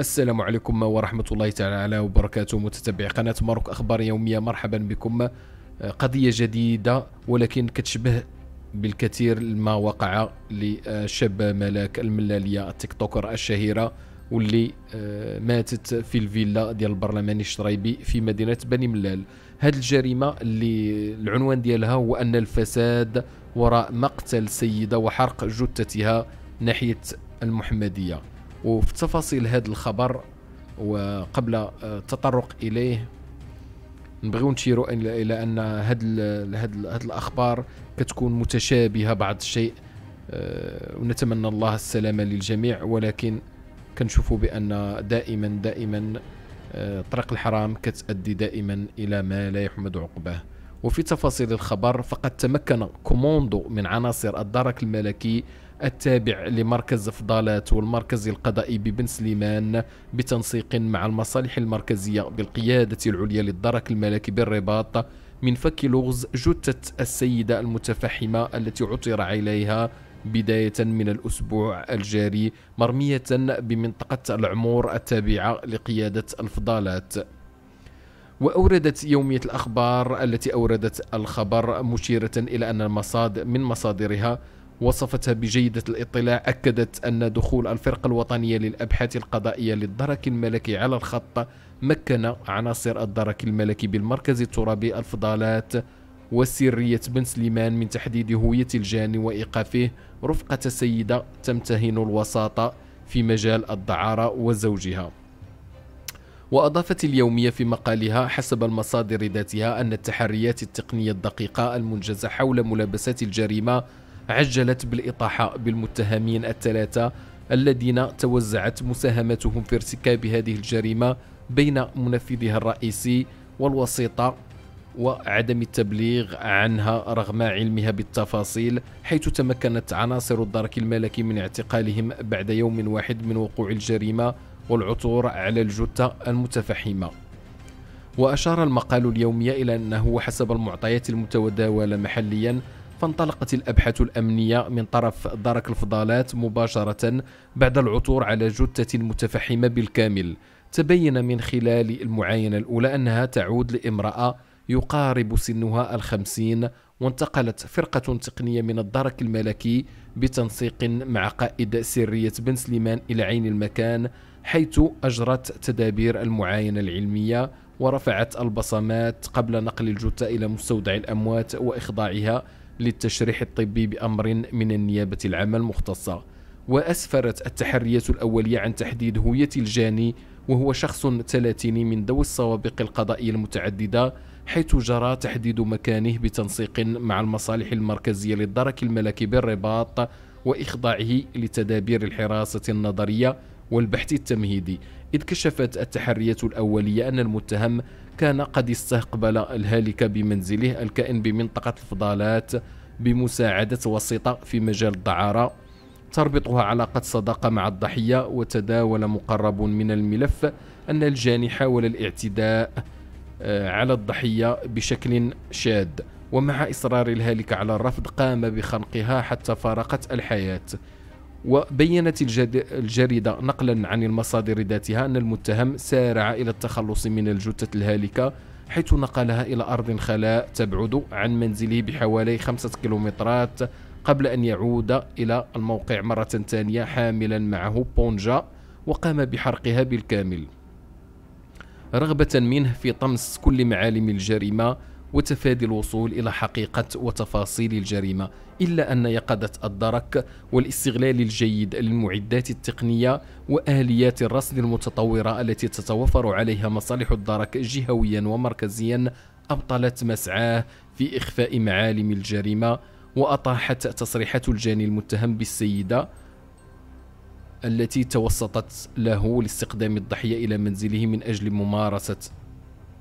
السلام عليكم ورحمة الله تعالى وبركاته متتبعي قناة ماروك أخبار يومية مرحبا بكم آه، قضية جديدة ولكن كتشبه بالكثير ما وقع لشاب ملاك الملالية التيك توكر الشهيرة واللي آه، ماتت في الفيلا ديال البرلمان الشرايبي في مدينة بني ملال هذه الجريمة اللي العنوان ديالها هو أن الفساد وراء مقتل سيدة وحرق جثتها ناحية المحمدية وفي تفاصيل هذا الخبر وقبل آه، التطرق اليه نبغيو نشيروا الى ان هاد هاد, هاد الاخبار كتكون متشابهه بعض الشيء آه، ونتمنى الله السلامه للجميع ولكن كنشوفوا بان دائما دائما آه، طريق الحرام كتؤدي دائما الى ما لا يحمد عقباه وفي تفاصيل الخبر فقد تمكن كوموندو من عناصر الدرك الملكي التابع لمركز فضالات والمركز القضائي ببن سليمان بتنسيق مع المصالح المركزية بالقيادة العليا للدرك الملكي بالرباط من فك لغز جثة السيدة المتفحمة التي عثر عليها بداية من الأسبوع الجاري مرمية بمنطقة العمور التابعة لقيادة الفضالات وأوردت يومية الأخبار التي أوردت الخبر مشيرة إلى أن المصاد من مصادرها وصفتها بجيدة الاطلاع أكدت أن دخول الفرقة الوطنية للأبحاث القضائية للدرك الملكي على الخط مكن عناصر الدرك الملكي بالمركز الترابي الفضالات وسرية بن سليمان من تحديد هوية الجاني وإيقافه رفقة سيدة تمتهن الوساطة في مجال الدعارة وزوجها وأضافت اليومية في مقالها حسب المصادر ذاتها أن التحريات التقنية الدقيقة المنجزة حول ملابسات الجريمة عجلت بالإطاحة بالمتهمين الثلاثة الذين توزعت مساهمتهم في ارتكاب هذه الجريمة بين منفذها الرئيسي والوسيطة وعدم التبليغ عنها رغم علمها بالتفاصيل حيث تمكنت عناصر الدرك الملكي من اعتقالهم بعد يوم واحد من وقوع الجريمة والعثور على الجثة المتفحمة وأشار المقال اليومي إلى أنه حسب المعطيات المتداولة محليا فانطلقت الأبحاث الأمنية من طرف درك الفضالات مباشرة بعد العثور على جثة متفحمة بالكامل تبين من خلال المعاينة الأولى أنها تعود لامرأة يقارب سنها الخمسين وانتقلت فرقة تقنية من الدرك الملكي بتنسيق مع قائد سرية بن سليمان إلى عين المكان حيث أجرت تدابير المعاينة العلمية ورفعت البصمات قبل نقل الجثة إلى مستودع الأموات وإخضاعها للتشريح الطبي بأمر من النيابة العامة المختصة وأسفرت التحرية الأولية عن تحديد هوية الجاني وهو شخص ثلاثيني من ذوي السوابق القضائية المتعددة حيث جرى تحديد مكانه بتنسيق مع المصالح المركزية للدرك الملكي بالرباط وإخضاعه لتدابير الحراسة النظرية والبحث التمهيدي إذ كشفت التحرية الأولية أن المتهم كان قد استقبل الهالك بمنزله الكائن بمنطقة الفضالات بمساعدة وسيطة في مجال الدعارة تربطها علاقة صداقة مع الضحية وتداول مقرب من الملف أن الجاني حاول الاعتداء آه، على الضحية بشكل شاد ومع إصرار الهالك على الرفض قام بخنقها حتى فارقت الحياة وبينت الجريدة نقلا عن المصادر ذاتها أن المتهم سارع إلى التخلص من الجثة الهالكة حيث نقلها إلى أرض خلاء تبعد عن منزله بحوالي خمسة كيلومترات قبل أن يعود إلى الموقع مرة ثانية حاملا معه بونجا وقام بحرقها بالكامل رغبة منه في طمس كل معالم الجريمة وتفادي الوصول إلى حقيقة وتفاصيل الجريمة إلا أن يقظة الدرك والاستغلال الجيد للمعدات التقنية وآليات الرصد المتطورة التي تتوفر عليها مصالح الدرك جهويا ومركزيا أبطلت مسعاه في إخفاء معالم الجريمة وأطاحت تصريحات الجاني المتهم بالسيدة التي توسطت له لاستقدام الضحية إلى منزله من أجل ممارسة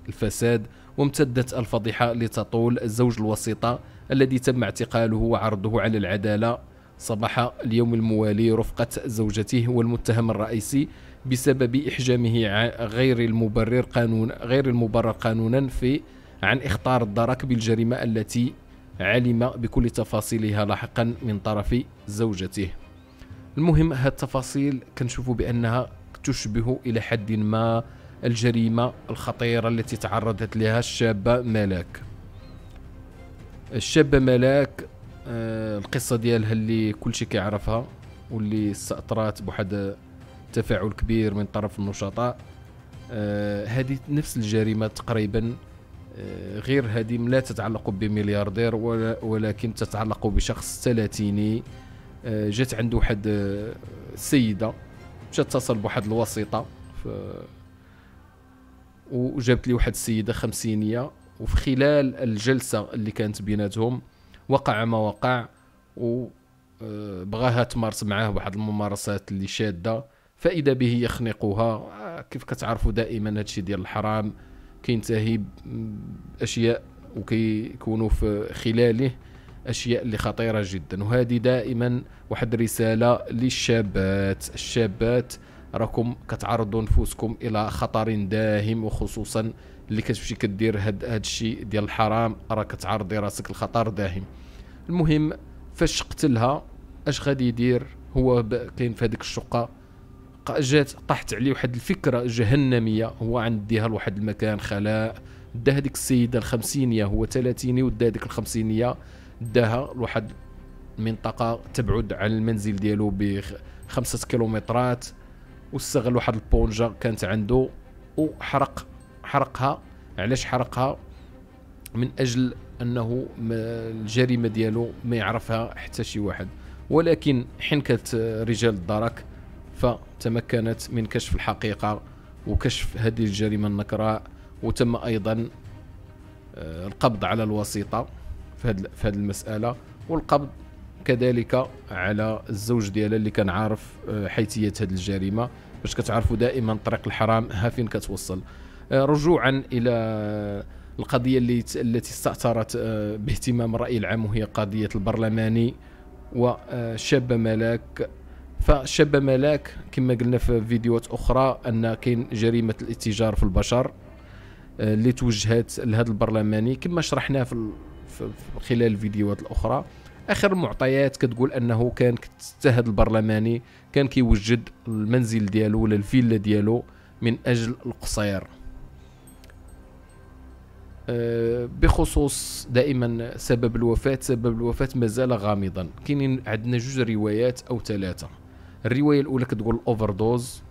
الفساد وامتدت الفضيحة لتطول زوج الوسيطة الذي تم اعتقاله وعرضه على العدالة صباح اليوم الموالي رفقة زوجته والمتهم الرئيسي بسبب إحجامه غير المبرر قانون غير المبرر قانونا في عن إخطار الدرك بالجريمة التي علم بكل تفاصيلها لاحقا من طرف زوجته المهم هاد التفاصيل كنشوفوا بأنها تشبه إلى حد ما الجريمة الخطيرة التي تعرضت لها الشابة ملاك الشابة ملاك آه، القصة ديالها اللي كل شي كيعرفها واللي استأطرات بواحد تفاعل كبير من طرف النشطاء آه، هذه نفس الجريمة تقريبا آه، غير هذه لا تتعلق بملياردير ولكن تتعلق بشخص ثلاثيني جات عنده واحد السيدة مشات تصل بواحد الوسيطة في وجابت لي واحد السيده خمسينيه وفي خلال الجلسه اللي كانت بيناتهم وقع ما وقع وبغاها آه، تمارس معاه واحد الممارسات اللي شاده فاذا به يخنقها آه، كيف كتعرفوا دائما هادشي ديال الحرام كينتهي باشياء وكيكونوا في خلاله اشياء اللي خطيره جدا وهذه دائما واحد رساله للشابات الشابات راكم كتعرضوا نفوسكم الى خطر داهم وخصوصا اللي كتمشي كدير هاد الشيء ديال الحرام راه كتعرضي راسك لخطر داهم المهم فاش قتلها اش غادي يدير هو كاين في هذيك الشقه جات طاحت عليه واحد الفكره جهنميه هو عندها لواحد المكان خلاء دا هذيك السيده الخمسينيه هو ثلاثيني ودا هذيك الخمسينيه داها لواحد المنطقه تبعد عن المنزل ديالو بخمسة كيلومترات واستغل واحد البونجا كانت عنده وحرق حرقها علاش حرقها من اجل انه الجريمه ديالو ما يعرفها حتى شي واحد ولكن حنكت رجال الدرك فتمكنت من كشف الحقيقه وكشف هذه الجريمه النكراء وتم ايضا آه، القبض على الوسيطه في هذه المساله والقبض كذلك على الزوج ديالها اللي كان عارف آه، حيثيه هذه الجريمه باش كتعرفوا دائما طريق الحرام ها فين كتوصل آه، رجوعا الى القضيه اللي التي استاثرت آه، باهتمام الراي العام وهي قضيه البرلماني وشاب ملاك فشاب ملاك كما قلنا في فيديوهات اخرى ان كاين جريمه الاتجار في البشر اللي توجهت لهذا البرلماني كما شرحناه في خلال الفيديوهات الاخرى اخر المعطيات كتقول انه كان كتستهد البرلماني كان كيوجد المنزل ديالو ولا الفيلا ديالو من اجل القصير آه، بخصوص دائما سبب الوفاة سبب الوفاة مازال غامضا كاينين عندنا جوج روايات او ثلاثة الرواية الاولى كتقول اوفر دوز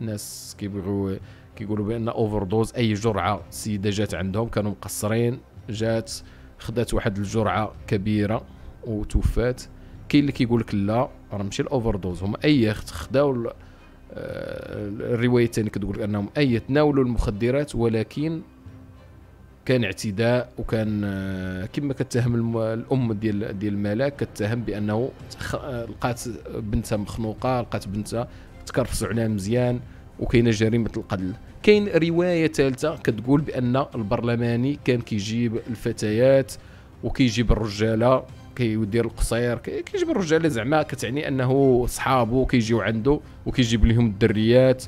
الناس كيبغيو كيقولوا بان اوفر دوز اي جرعة سيدة جات عندهم كانوا مقصرين جات خدات واحد الجرعة كبيرة وتوفات كاين اللي كيقول لك لا راه ماشي الاوفر دوز هما اي اخت خداو آه، الروايه الثانيه كتقول لك انهم اي تناولوا المخدرات ولكن كان اعتداء وكان آه، كما كتهم الام ديال ديال الملاك كتهم بانه آه، لقات بنتها مخنوقه لقات بنتها تكرفصوا عليها مزيان وكاينه جريمه القتل كاين روايه ثالثه كتقول بان البرلماني كان كيجيب الفتيات وكيجيب الرجاله كيدير القصير كيجيب الرجاله زعما كتعني انه صحابو كيجيو عنده وكيجيب لهم الدريات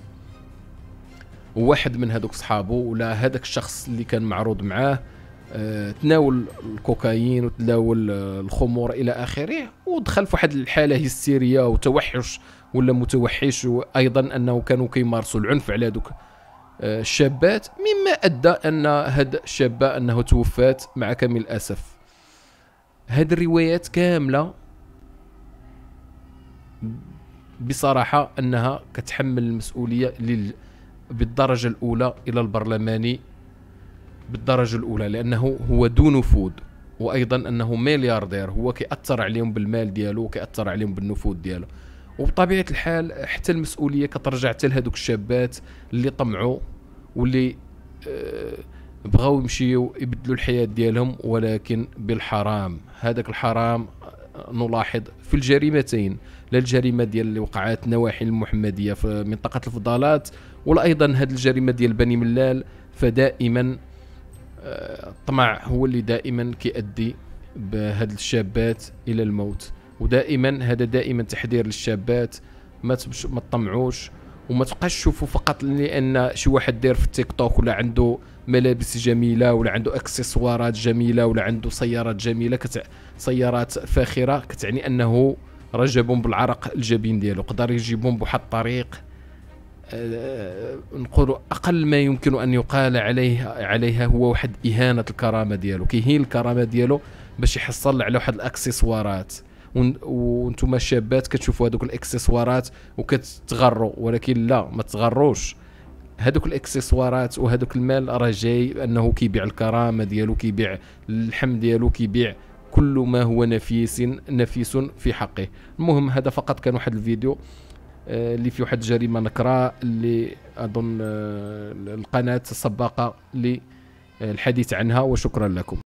وواحد من هذوك صحابو ولا هذاك الشخص اللي كان معروض معاه اه تناول الكوكايين وتناول آه، الخمور الى اخره ودخل في واحد الحاله هستيريه وتوحش ولا متوحش وايضا انه كانوا كيمارسوا العنف على دوك آه، الشابات مما ادى ان هاد الشابه انه توفات مع كامل الاسف هاد الروايات كامله بصراحه انها كتحمل المسؤوليه لل بالدرجه الاولى الى البرلماني بالدرجه الاولى لانه هو ذو نفوذ وايضا انه ملياردير هو كيأثر عليهم بالمال ديالو وكيأثر عليهم بالنفوذ ديالو وبطبيعه الحال حتى المسؤوليه كترجع حتى لهذوك الشابات اللي طمعوا واللي آه بغاو يمشيو يبدلوا الحياه ديالهم ولكن بالحرام هذاك الحرام نلاحظ في الجريمتين لا الجريمه ديال اللي وقعات نواحي المحمديه في منطقه الفضالات ولا ايضا هذه الجريمه ديال بني ملال فدائما آه، الطمع هو اللي دائما كيؤدي بهاد الشابات الى الموت ودائما هذا دائما تحذير للشابات ما ما تطمعوش وما تبقاش تشوفوا فقط لان شي واحد داير في التيك توك ولا عنده ملابس جميله ولا عنده اكسسوارات جميله ولا عنده سيارات جميله كتع... سيارات فاخره كتعني انه رجب بالعرق الجبين ديالو قدر يجيبهم بواحد الطريق أه... نقول اقل ما يمكن ان يقال عليه عليها هو واحد اهانه الكرامه ديالو كيهين الكرامه ديالو باش يحصل على واحد الاكسسوارات وانتم شابات كتشوفوا هذوك الاكسسوارات وكتغروا ولكن لا ما تغروش هذوك الاكسسوارات وهذوك المال راه جاي انه كيبيع الكرامه ديالو كيبيع اللحم ديالو كيبيع كل ما هو نفيس نفيس في حقه المهم هذا فقط كان واحد الفيديو آه، اللي فيه واحد الجريمه نكراء اللي اظن آه، القناه السباقه للحديث عنها وشكرا لكم